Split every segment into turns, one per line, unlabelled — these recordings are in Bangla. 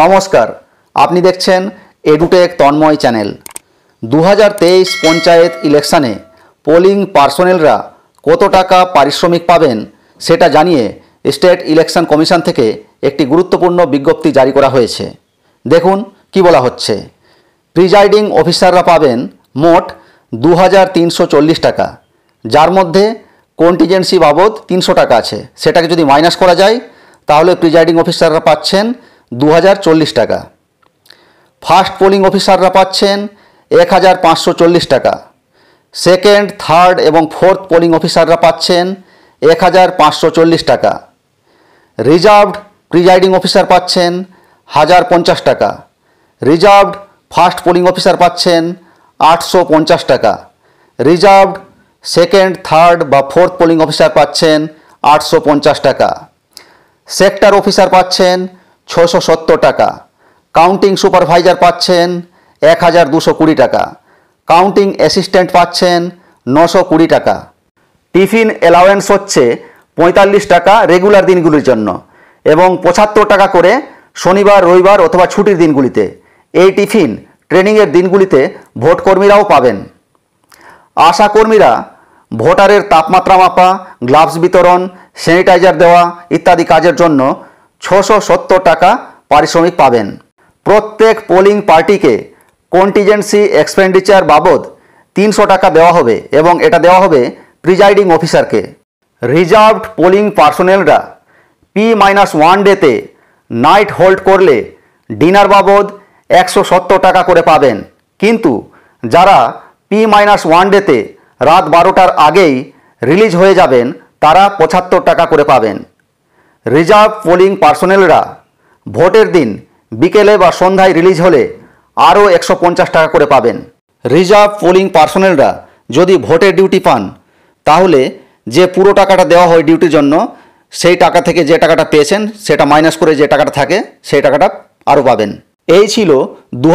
নমস্কার আপনি দেখছেন এডুটেক তন্ময় চ্যানেল দু হাজার তেইশ পঞ্চায়েত ইলেকশানে পোলিং পার্সোনেলরা কত টাকা পারিশ্রমিক পাবেন সেটা জানিয়ে স্টেট ইলেকশন কমিশন থেকে একটি গুরুত্বপূর্ণ বিজ্ঞপ্তি জারি করা হয়েছে দেখুন কি বলা হচ্ছে প্রিজাইডিং অফিসাররা পাবেন মোট দু টাকা যার মধ্যে কন্টিজেন্সি বাবদ তিনশো টাকা আছে সেটাকে যদি মাইনাস করা যায় তাহলে প্রিজাইডিং অফিসাররা পাচ্ছেন দু টাকা ফার্স্ট পোলিং অফিসাররা পাচ্ছেন এক হাজার পাঁচশো চল্লিশ টাকা সেকেন্ড থার্ড এবং ফোর্থ পোলিং অফিসাররা পাচ্ছেন এক হাজার পাঁচশো চল্লিশ টাকা রিজার্ভড প্রিজাইডিং অফিসার পাচ্ছেন হাজার পঞ্চাশ টাকা রিজার্ভড ফার্স্ট পোলিং অফিসার পাচ্ছেন আটশো পঞ্চাশ টাকা রিজার্ভড সেকেন্ড থার্ড বা ফোর্থ পোলিং অফিসার পাচ্ছেন আটশো পঞ্চাশ টাকা সেক্টর অফিসার পাচ্ছেন ছশো সত্তর টাকা কাউন্টিং সুপারভাইজার পাচ্ছেন এক হাজার দুশো কুড়ি টাকা কাউন্টিং অ্যাসিস্ট্যান্ট পাচ্ছেন নশো কুড়ি টাকা টিফিন অ্যালাওয়েন্স হচ্ছে পঁয়তাল্লিশ টাকা রেগুলার দিনগুলির জন্য এবং পঁচাত্তর টাকা করে শনিবার রবিবার অথবা ছুটির দিনগুলিতে এই টিফিন ট্রেনিংয়ের দিনগুলিতে ভোটকর্মীরাও পাবেন আশাকর্মীরা ভোটারের তাপমাত্রা মাপা গ্লাভস বিতরণ স্যানিটাইজার দেওয়া ইত্যাদি কাজের জন্য ছশো সত্তর টাকা পারিশ্রমিক পাবেন প্রত্যেক পোলিং পার্টিকে কন্টিজেন্সি এক্সপেন্ডিচার বাবদ তিনশো টাকা দেওয়া হবে এবং এটা দেওয়া হবে প্রিজাইডিং অফিসারকে রিজার্ভড পোলিং পার্সোনেলরা পি মাইনাস ওয়ান ডেতে নাইট হোল্ড করলে ডিনার বাবদ একশো সত্তর টাকা করে পাবেন কিন্তু যারা পি মাইনাস ওয়ান ডেতে রাত বারোটার আগেই রিলিজ হয়ে যাবেন তারা পঁচাত্তর টাকা করে পাবেন রিজার্ভ পোলিং পার্সোনেলরা ভোটের দিন বিকেলে বা সন্ধ্যায় রিলিজ হলে আরও একশো পঞ্চাশ টাকা করে পাবেন রিজার্ভ পোলিং পার্সোনেলরা যদি ভোটের ডিউটি পান তাহলে যে পুরো টাকাটা দেওয়া হয় ডিউটির জন্য সেই টাকা থেকে যে টাকাটা পেয়েছেন সেটা মাইনাস করে যে টাকাটা থাকে সেই টাকাটা আরও পাবেন এই ছিল দু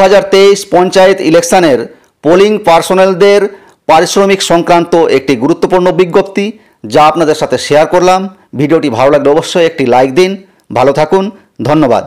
পঞ্চায়েত ইলেকশানের পোলিং পার্সোনেলদের পারিশ্রমিক সংক্রান্ত একটি গুরুত্বপূর্ণ বিজ্ঞপ্তি যা আপনাদের সাথে শেয়ার করলাম ভিডিওটি ভালো লাগলে অবশ্যই একটি লাইক দিন ভালো থাকুন ধন্যবাদ